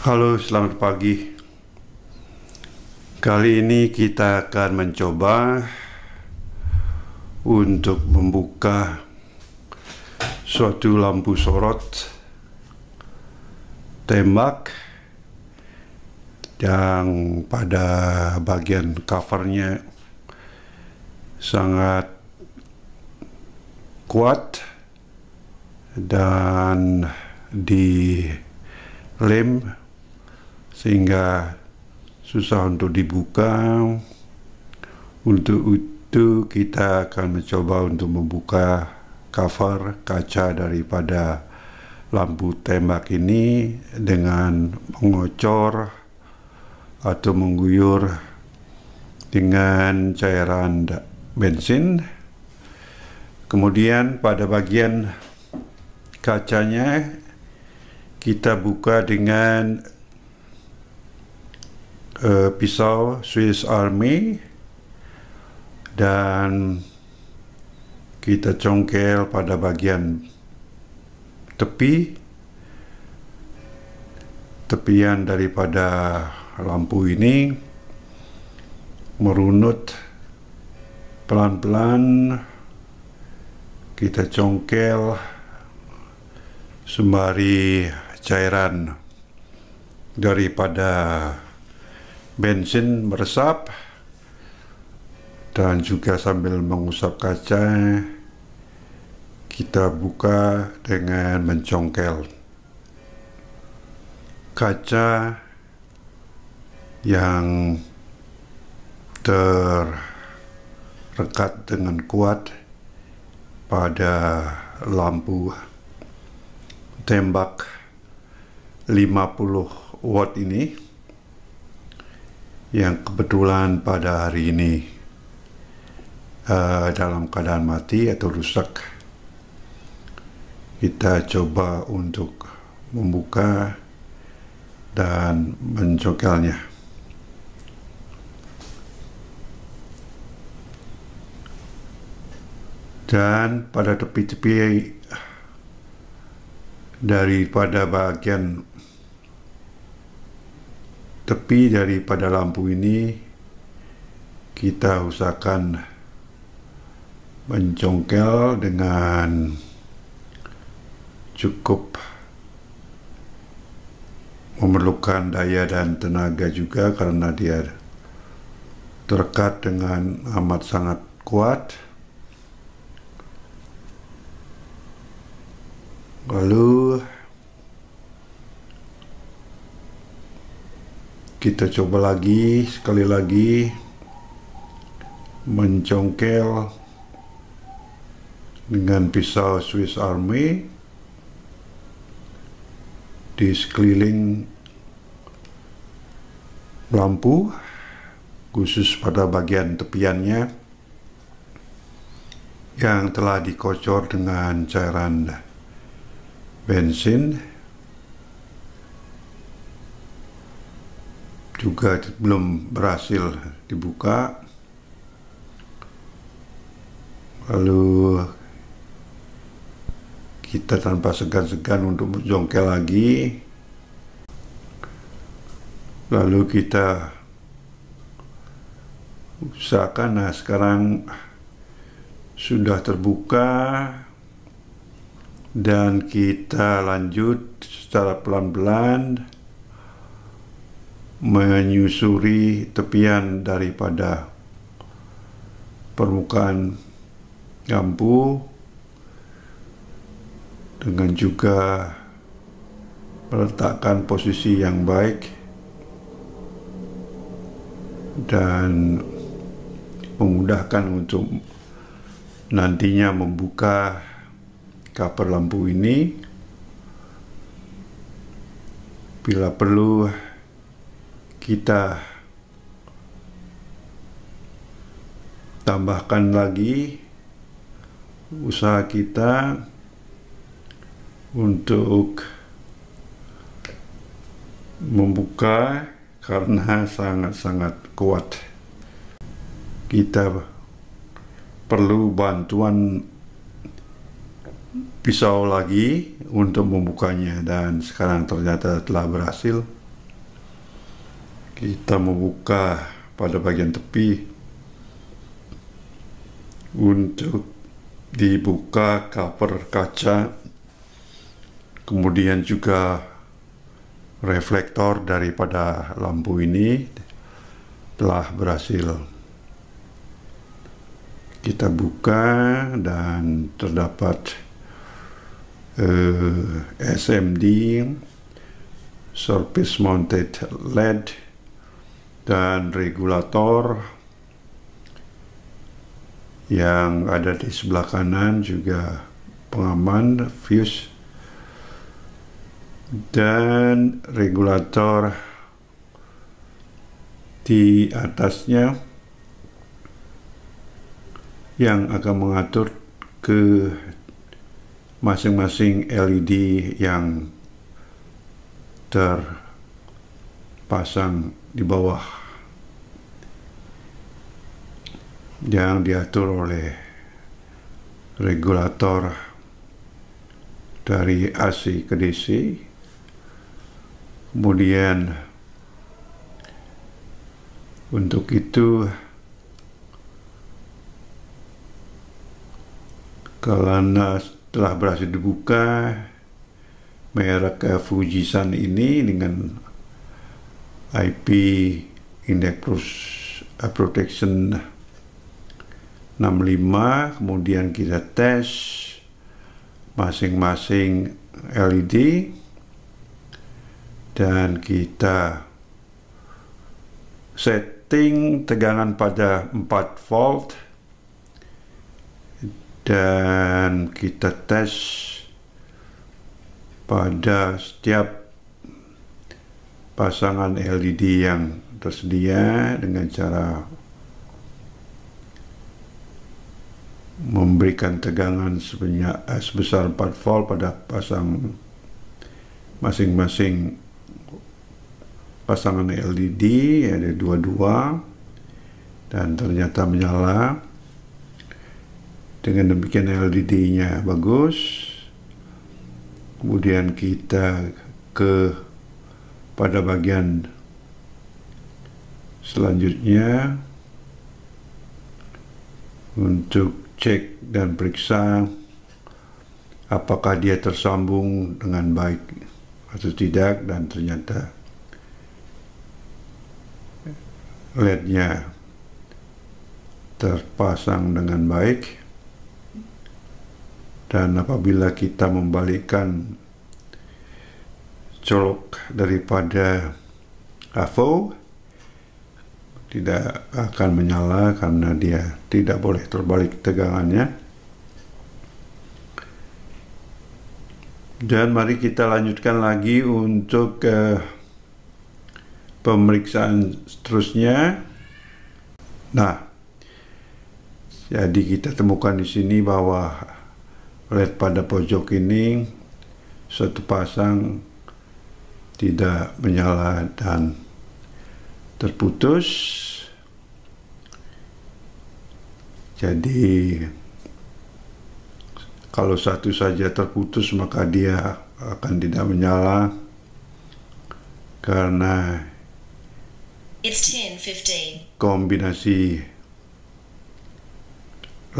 Halo, selamat pagi. Kali ini kita akan mencoba untuk membuka suatu lampu sorot tembak yang pada bagian covernya sangat kuat dan di lem sehingga susah untuk dibuka. Untuk itu kita akan mencoba untuk membuka cover kaca daripada lampu tembak ini dengan mengocor atau mengguyur dengan cairan bensin. Kemudian pada bagian kacanya kita buka dengan uh, pisau Swiss Army dan kita congkel pada bagian tepi tepian daripada lampu ini merunut pelan-pelan kita congkel sembari cairan daripada bensin meresap dan juga sambil mengusap kaca kita buka dengan mencongkel kaca yang terrekat dengan kuat pada lampu tembak 50 watt ini yang kebetulan pada hari ini uh, dalam keadaan mati atau rusak. Kita coba untuk membuka dan mencokelnya. Dan pada tepi-tepi daripada bagian tepi daripada lampu ini kita usahakan mencongkel dengan cukup memerlukan daya dan tenaga juga karena dia terkat dengan amat sangat kuat. Lalu kita coba lagi sekali lagi mencongkel dengan pisau Swiss Army di sekeliling lampu khusus pada bagian tepiannya yang telah dikocor dengan cairan bensin juga belum berhasil dibuka. Lalu kita tanpa segan-segan untuk jongkel lagi. Lalu kita usahakan nah sekarang sudah terbuka dan kita lanjut secara pelan-pelan menyusuri tepian daripada permukaan lampu dengan juga meletakkan posisi yang baik dan memudahkan untuk nantinya membuka cover lampu ini bila perlu kita tambahkan lagi usaha kita untuk membuka karena sangat-sangat kuat. Kita perlu bantuan pisau lagi untuk membukanya dan sekarang ternyata telah berhasil kita membuka pada bagian tepi untuk dibuka cover kaca kemudian juga reflektor daripada lampu ini telah berhasil kita buka dan terdapat eh, SMD surface mounted LED dan regulator yang ada di sebelah kanan juga pengaman fuse dan regulator di atasnya yang akan mengatur ke masing-masing LED yang terpasang di bawah yang diatur oleh regulator dari AC ke DC, kemudian untuk itu karena telah berhasil dibuka merek Fujisan ini dengan IP Index protection 65 kemudian kita tes masing-masing LED dan kita setting tegangan pada 4 volt dan kita tes pada setiap pasangan LED yang tersedia dengan cara memberikan tegangan sebanyak eh, sebesar 4 volt pada pasang masing-masing pasangan LED ada dua-dua dan ternyata menyala dengan demikian LED-nya bagus kemudian kita ke pada bagian selanjutnya untuk cek dan periksa apakah dia tersambung dengan baik atau tidak dan ternyata LED-nya terpasang dengan baik dan apabila kita membalikkan colok daripada AVO tidak akan menyala karena dia tidak boleh terbalik tegangannya. Dan mari kita lanjutkan lagi untuk uh, pemeriksaan seterusnya. Nah, jadi kita temukan di sini bahwa led pada pojok ini satu pasang tidak menyala dan terputus. Jadi kalau satu saja terputus maka dia akan tidak menyala karena It's 10, kombinasi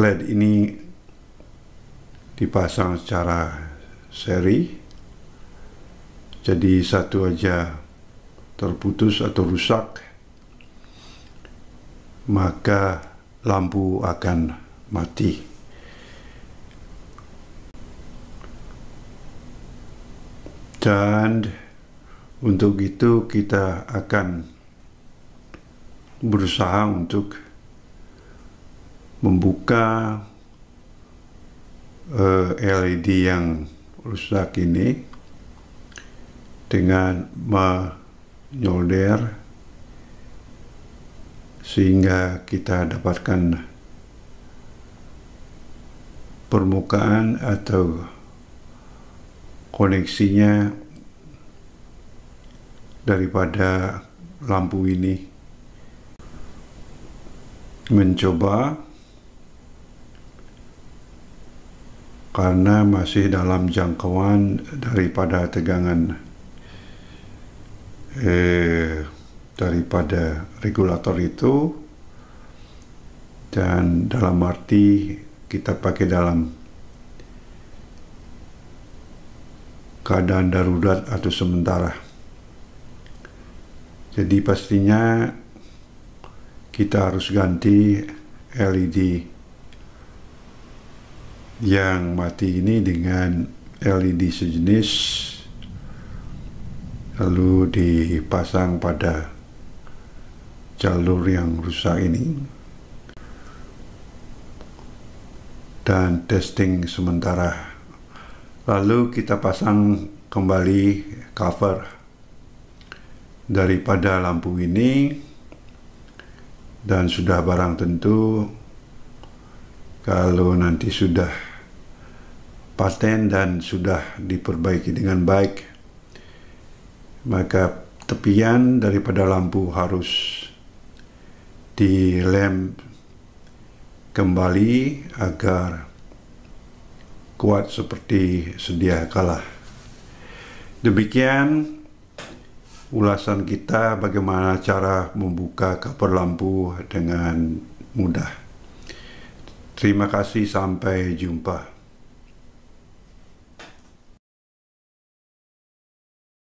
LED ini dipasang secara seri jadi satu aja terputus atau rusak maka lampu akan mati. Dan untuk itu kita akan berusaha untuk membuka eh, LED yang rusak ini dengan menyolder sehingga kita dapatkan permukaan atau koneksinya daripada lampu ini mencoba karena masih dalam jangkauan daripada tegangan eh, daripada regulator itu dan dalam arti kita pakai dalam keadaan darurat atau sementara. Jadi pastinya kita harus ganti LED yang mati ini dengan LED sejenis lalu dipasang pada jalur yang rusak ini dan testing sementara lalu kita pasang kembali cover daripada lampu ini dan sudah barang tentu kalau nanti sudah paten dan sudah diperbaiki dengan baik maka tepian daripada lampu harus dilem kembali agar kuat seperti sedia kalah Demikian ulasan kita bagaimana cara membuka kapur lampu dengan mudah. Terima kasih, sampai jumpa.